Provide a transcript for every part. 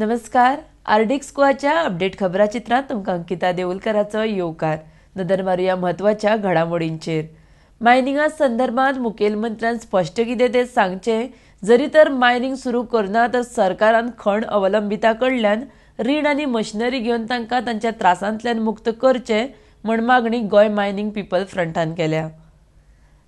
नमस्कार आर्डिक अपडेट खबरा चित्रांत तुमकां अंकिता देऊलकराचो येवकार नदर मारुया महत्वाच्या घडामोडींचेर मायनिंगा संदर्भात मुखेलमंत्र्यान स्पश्ट कितें तें सांगचें जरी तर मायनिंग सुरू करना तर सरकारान खण अवलंबिता कडल्यान रीण आनी मशिनरी घेवन तांकां तांच्या त्रासांतल्यान मुक्त करचें म्हण मागणी गोय मायनिंग पीपल फ्रंटान केल्या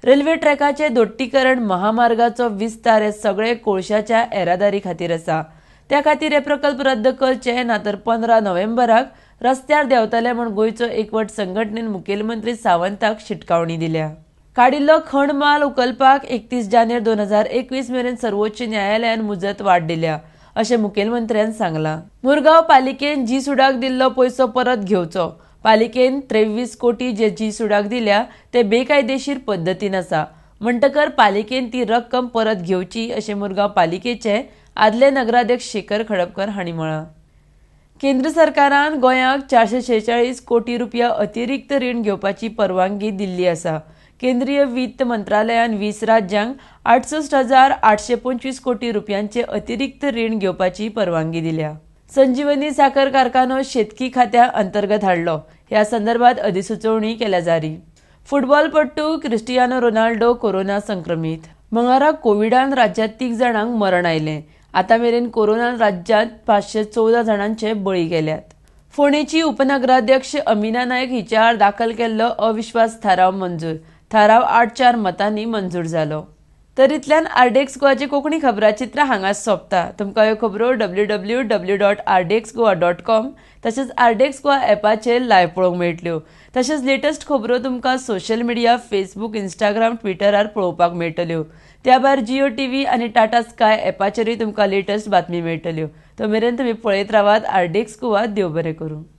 रेल्वे ट्रॅकाचें दोट्टीकरण महामार्गाचो विस्तार हे सगळे कोळशाच्या येरादारी खातीर आसा त्या खातीर हे प्रकल्प रद्द करचे ना तर पंदरा नोव्हेंबराक रस्त्यार देंवतले म्हूण गोंयचो एकवट संघटनेन मुखेलमंत्री सावंताक शिटकावणी दिल्या काडिल्लो खण माल उखलपाक एकतीस जानेर दोन हजार एकवीस मेरेन सर्वोच्च न्यायालयान मुजत वाड दिल्या अशें मुखेलमंत्र्यान सांगलां मुरगांव पालिकेन जी सुडाक दिल्लो पयसो परत घेवचो पालिकेन त्रेवीस कोटी जे जी सुडाक दिल्या ते बेकायदेशीर पद्दतीन आसा म्हणटकर पालिकेन ती रक्कम परत घेवची अशें मुरगांव पालिकेचे आदले नगराध्यक्ष शेखर खडपकर हांणी म्हळां केंद्र सरकारान गोंयाक चारशे शेचाळीस कोटी रुपया अतिरिक्त रीण घेवपाची परवानगी दिल्ली आसा केंद्रीय वित्त मंत्रालयान वीस राज्यांक आठसश्ट हजार आठशे पंचवीस कोटी रुपयांचे अतिरिक्त रीण घेवपाची परवानगी दिल्या संजीवनी साखर कारखानो शेतकी खात्या अंतर्गत हाडलो ह्या संदर्भात अधिसुचोवणी केल्या जारी फुटबॉलपटू क्रिस्टियानो रोनाल्डो कोरोना संक्रमित मंगळारा कोविडान राज्यात तीग जाणांक मरण आयलें आता मेरेन कोरोना राज्यात पाचशे चौदा जणांचे बळी गेल्यात फोंडेची उपनगराध्यक्ष अमिना नायक हिच्या दाखल केल्लो अविश्वास थाराव मंजूर थाराव आठ चार मतांनी मंजूर जालो तर आरडेक्स आर्डेक्स गोवाची कोंकणी चित्रां हांगा सोंपता तुमकां ह्यो खबरो W W W dot RDX Goa dot com तशेंच आरडेक्स गोवा एपाचेर लायव्ह पळोवंक मेळटल्यो तशेंच लेटस्ट खबरो तुमकां सोशल मिडिया फेसबुक इंस्टाग्राम ट्विटरार पळोवपाक मेळटल्यो त्या भायर जियो टी व्ही आनी टाटा स्काय एपाचेरूय तुमकां लेटस्ट बातमी मेळटल्यो तो मेरेन तुमी पळयत रावात आर्डेक्स गोवा देव बरें करूं